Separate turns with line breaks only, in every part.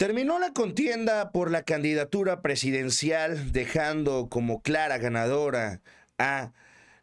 Terminó la contienda por la candidatura presidencial dejando como clara ganadora a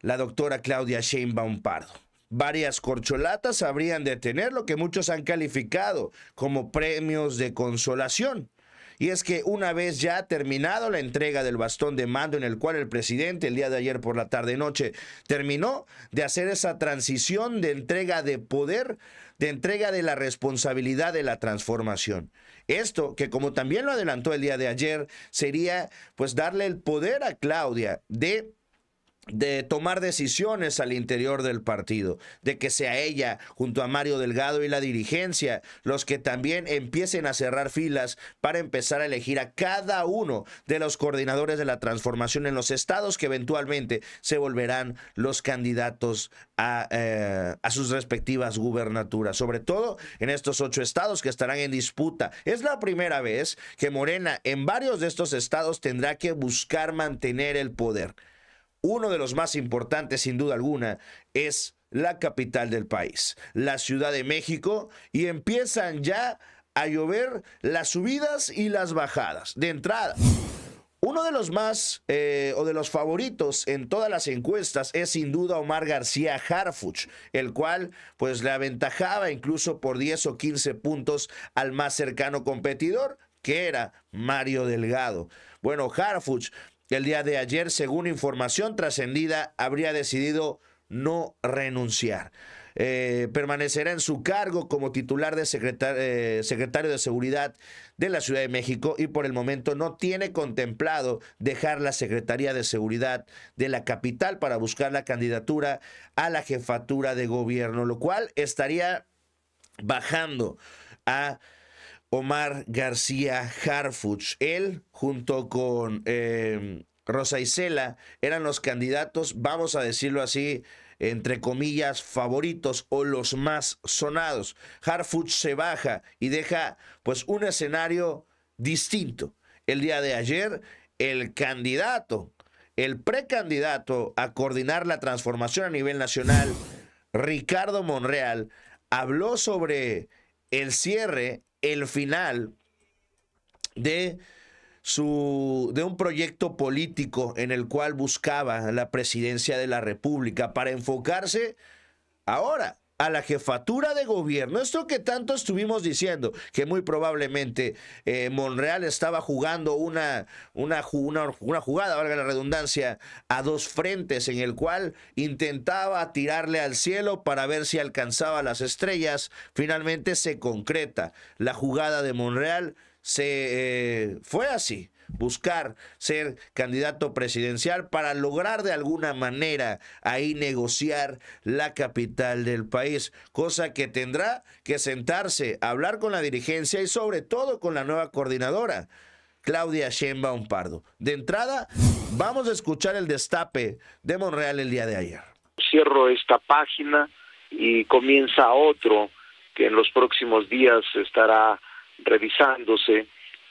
la doctora Claudia Sheinbaum Pardo. Varias corcholatas habrían de tener lo que muchos han calificado como premios de consolación y es que una vez ya terminado la entrega del bastón de mando en el cual el presidente el día de ayer por la tarde noche terminó de hacer esa transición de entrega de poder, de entrega de la responsabilidad de la transformación. Esto que como también lo adelantó el día de ayer sería pues darle el poder a Claudia de de tomar decisiones al interior del partido, de que sea ella junto a Mario Delgado y la dirigencia los que también empiecen a cerrar filas para empezar a elegir a cada uno de los coordinadores de la transformación en los estados que eventualmente se volverán los candidatos a, eh, a sus respectivas gubernaturas, sobre todo en estos ocho estados que estarán en disputa. Es la primera vez que Morena en varios de estos estados tendrá que buscar mantener el poder. Uno de los más importantes, sin duda alguna, es la capital del país, la Ciudad de México, y empiezan ya a llover las subidas y las bajadas. De entrada, uno de los más eh, o de los favoritos en todas las encuestas es sin duda Omar García Harfuch, el cual pues le aventajaba incluso por 10 o 15 puntos al más cercano competidor, que era Mario Delgado. Bueno, Harfuch el día de ayer, según información trascendida, habría decidido no renunciar. Eh, permanecerá en su cargo como titular de eh, secretario de Seguridad de la Ciudad de México y por el momento no tiene contemplado dejar la Secretaría de Seguridad de la capital para buscar la candidatura a la jefatura de gobierno, lo cual estaría bajando a Omar García Harfuch. Él, junto con em, Rosa Isela, eran los candidatos, vamos a decirlo así, entre comillas, favoritos o los más sonados. Harfuch se baja y deja pues un escenario distinto. El día de ayer, el candidato, el precandidato a coordinar la transformación a nivel nacional, Ricardo Monreal, habló sobre el cierre el final de su, de un proyecto político en el cual buscaba la presidencia de la República para enfocarse ahora a la jefatura de gobierno. Esto que tanto estuvimos diciendo, que muy probablemente eh, Monreal estaba jugando una, una, una, jugada, valga la redundancia, a dos frentes en el cual intentaba tirarle al cielo para ver si alcanzaba las estrellas. Finalmente se concreta. La jugada de Monreal se eh, fue así buscar ser candidato presidencial para lograr de alguna manera ahí negociar la capital del país, cosa que tendrá que sentarse, hablar con la dirigencia y sobre todo con la nueva coordinadora. Claudia Sheinbaum Pardo. De entrada, vamos a escuchar el destape de Monreal el día de ayer. Cierro esta página y comienza otro que en los próximos días estará revisándose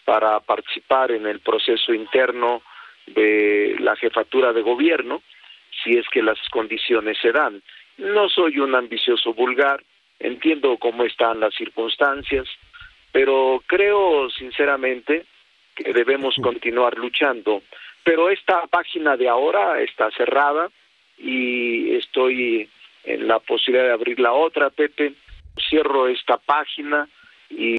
para participar en el proceso interno de la jefatura de gobierno, si es que las condiciones se dan. No soy un ambicioso vulgar, entiendo cómo están las circunstancias, pero creo sinceramente que debemos continuar luchando. Pero esta página de ahora está cerrada y estoy en la posibilidad de abrir la otra, Pepe. Cierro esta página y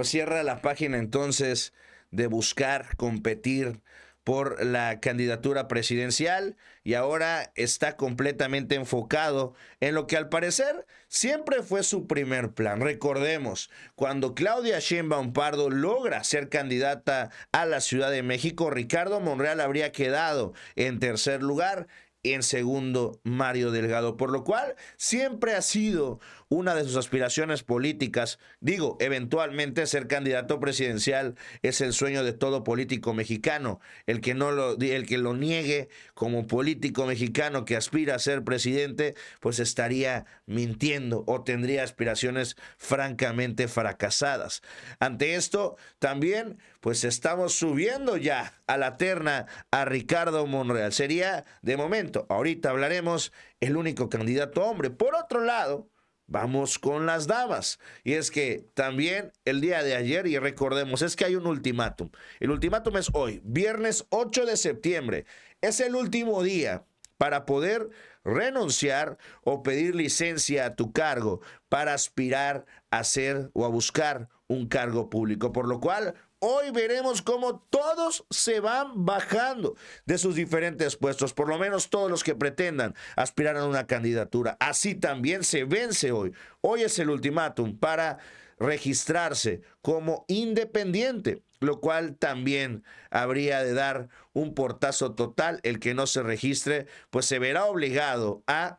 pues cierra la página entonces de buscar competir por la candidatura presidencial y ahora está completamente enfocado en lo que al parecer siempre fue su primer plan. Recordemos, cuando Claudia Sheinbaum Pardo logra ser candidata a la Ciudad de México, Ricardo Monreal habría quedado en tercer lugar en segundo Mario Delgado, por lo cual siempre ha sido una de sus aspiraciones políticas, digo, eventualmente ser candidato presidencial es el sueño de todo político mexicano. El que no lo el que lo niegue como político mexicano que aspira a ser presidente, pues estaría mintiendo o tendría aspiraciones francamente fracasadas. Ante esto, también pues estamos subiendo ya a la terna a Ricardo Monreal. Sería de momento, ahorita hablaremos, el único candidato hombre. Por otro lado, Vamos con las damas, Y es que también el día de ayer, y recordemos, es que hay un ultimátum. El ultimátum es hoy, viernes 8 de septiembre. Es el último día para poder renunciar o pedir licencia a tu cargo para aspirar a ser o a buscar un cargo público. Por lo cual, Hoy veremos cómo todos se van bajando de sus diferentes puestos, por lo menos todos los que pretendan aspirar a una candidatura. Así también se vence hoy. Hoy es el ultimátum para registrarse como independiente, lo cual también habría de dar un portazo total. El que no se registre, pues se verá obligado a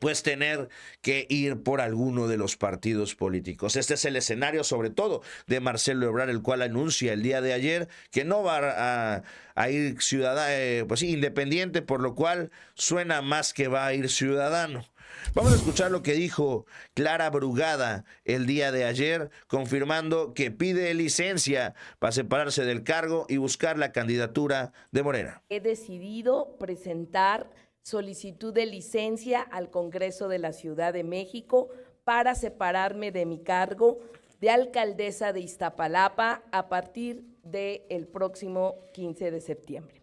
pues tener que ir por alguno de los partidos políticos. Este es el escenario sobre todo de Marcelo Ebrard, el cual anuncia el día de ayer que no va a, ir ciudadano, eh, pues independiente, por lo cual suena más que va a ir ciudadano. Vamos a escuchar lo que dijo Clara Brugada el día de ayer, confirmando que pide licencia para separarse del cargo y buscar la candidatura de Morena.
He decidido presentar solicitud de licencia al Congreso de la Ciudad de México para separarme de mi cargo de alcaldesa de Iztapalapa a partir del el próximo 15 de septiembre.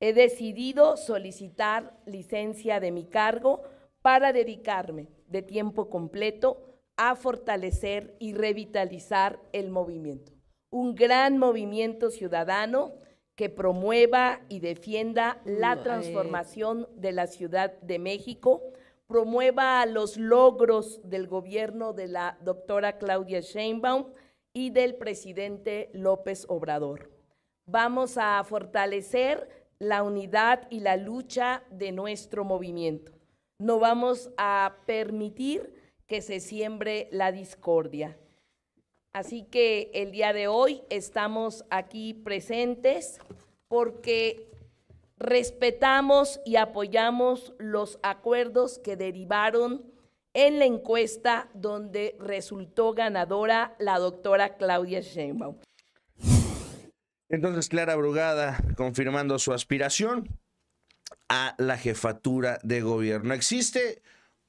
He decidido solicitar licencia de mi cargo para dedicarme de tiempo completo a fortalecer y revitalizar el movimiento. Un gran movimiento ciudadano que promueva y defienda la transformación de la Ciudad de México, promueva los logros del gobierno de la doctora Claudia Sheinbaum y del presidente López Obrador. Vamos a fortalecer la unidad y la lucha de nuestro movimiento. No vamos a permitir que se siembre la discordia. Así que el día de hoy estamos aquí presentes porque respetamos y apoyamos los acuerdos que derivaron en la encuesta donde resultó ganadora la doctora Claudia Sheinbaum.
Entonces, Clara Brugada confirmando su aspiración a la jefatura de gobierno. Existe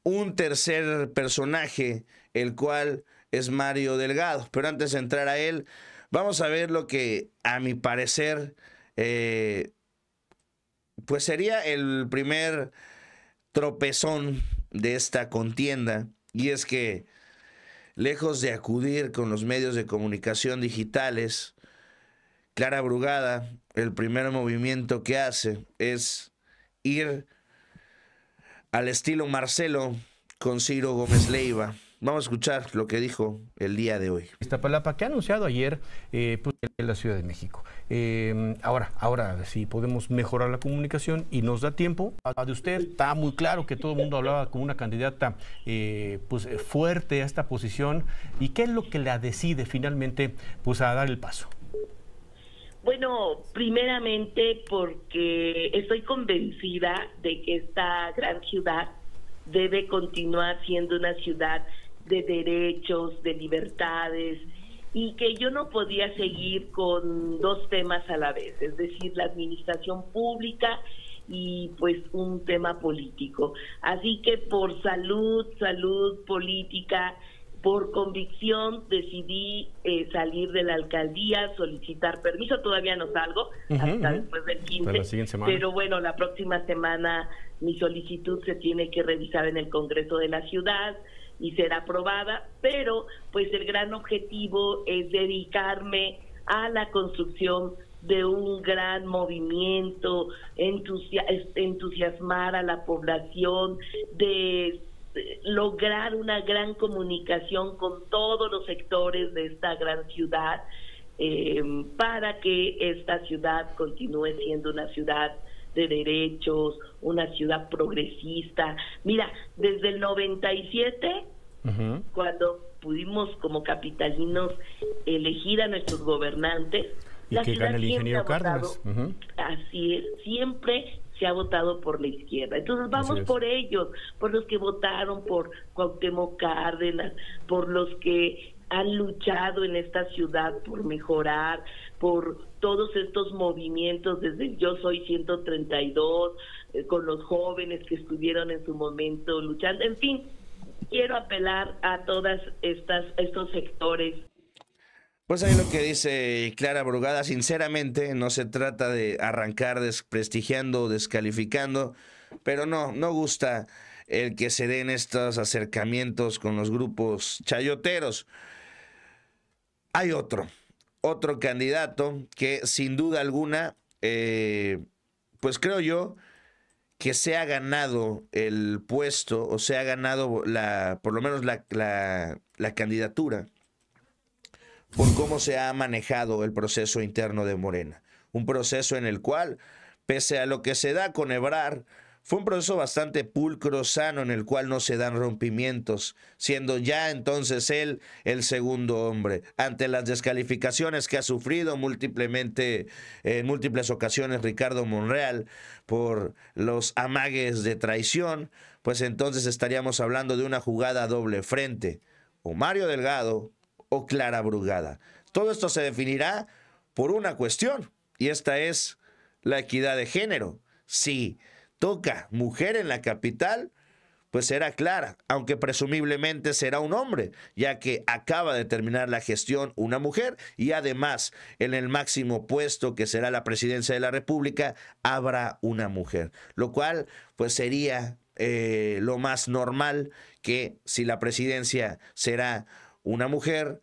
un tercer personaje, el cual es Mario Delgado. Pero antes de entrar a él, vamos a ver lo que a mi parecer, eh, pues sería el primer tropezón de esta contienda. Y es que, lejos de acudir con los medios de comunicación digitales, Clara Brugada, el primer movimiento que hace es ir al estilo Marcelo con Ciro Gómez Leiva. Vamos a escuchar lo que dijo el día de hoy. Esta palabra que ha anunciado ayer eh, pues, en la Ciudad de México. Eh, ahora, ahora, si podemos mejorar la comunicación y nos da tiempo, a de usted está muy claro que todo el mundo hablaba con una candidata eh, pues, fuerte a esta posición. ¿Y qué es lo que la decide finalmente pues, a dar el paso?
Bueno, primeramente porque estoy convencida de que esta gran ciudad debe continuar siendo una ciudad de derechos, de libertades, y que yo no podía seguir con dos temas a la vez, es decir, la administración pública y pues un tema político. Así que por salud, salud política, por convicción decidí eh, salir de la alcaldía, solicitar permiso, todavía no salgo hasta después del 15, pero bueno, la próxima semana mi solicitud se tiene que revisar en el Congreso de la Ciudad, y será aprobada, pero pues el gran objetivo es dedicarme a la construcción de un gran movimiento, entusiasmar a la población, de eh, lograr una gran comunicación con todos los sectores de esta gran ciudad eh, para que esta ciudad continúe siendo una ciudad de derechos, una ciudad progresista. Mira, desde el 97, y siete cuando pudimos como capitalinos elegir a nuestros gobernantes, y que el ingeniero Cárdenas. Así es, siempre se ha votado por la izquierda. Entonces vamos por ellos, por los que votaron por Cuauhtémoc Cárdenas, por los que han luchado en esta ciudad por mejorar, por todos estos movimientos desde Yo Soy 132, eh, con los jóvenes que estuvieron en su momento luchando, en fin, quiero apelar a todas estas estos sectores
pues ahí lo que dice Clara Brugada, sinceramente no se trata de arrancar desprestigiando o descalificando, pero no, no gusta el que se den estos acercamientos con los grupos chayoteros. Hay otro, otro candidato que sin duda alguna, eh, pues creo yo, que se ha ganado el puesto o se ha ganado la, por lo menos la, candidatura por cómo se ha manejado el proceso interno de Morena. Un proceso en el cual, pese a lo que se da con Ebrar, fue un proceso bastante pulcro, sano, en el cual no se dan rompimientos, siendo ya entonces él el segundo hombre. Ante las descalificaciones que ha sufrido múltiplemente, en múltiples ocasiones Ricardo Monreal por los amagues de traición, pues entonces estaríamos hablando de una jugada doble frente, o Mario Delgado o Clara Brugada. Todo esto se definirá por una cuestión, y esta es la equidad de género. Sí toca mujer en la capital, pues será clara, aunque presumiblemente será un hombre, ya que acaba de terminar la gestión una mujer y además en el máximo puesto que será la presidencia de la República habrá una mujer, lo cual pues sería eh, lo más normal que si la presidencia será una mujer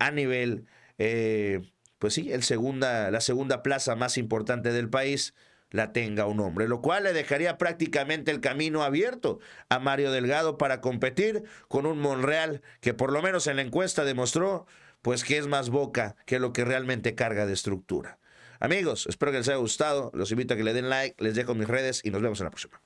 a nivel, eh, pues sí, el segunda, la segunda plaza más importante del país, la tenga un hombre, lo cual le dejaría prácticamente el camino abierto a Mario Delgado para competir con un Monreal que por lo menos en la encuesta demostró pues que es más boca que lo que realmente carga de estructura. Amigos, espero que les haya gustado, los invito a que le den like, les dejo mis redes y nos vemos en la próxima.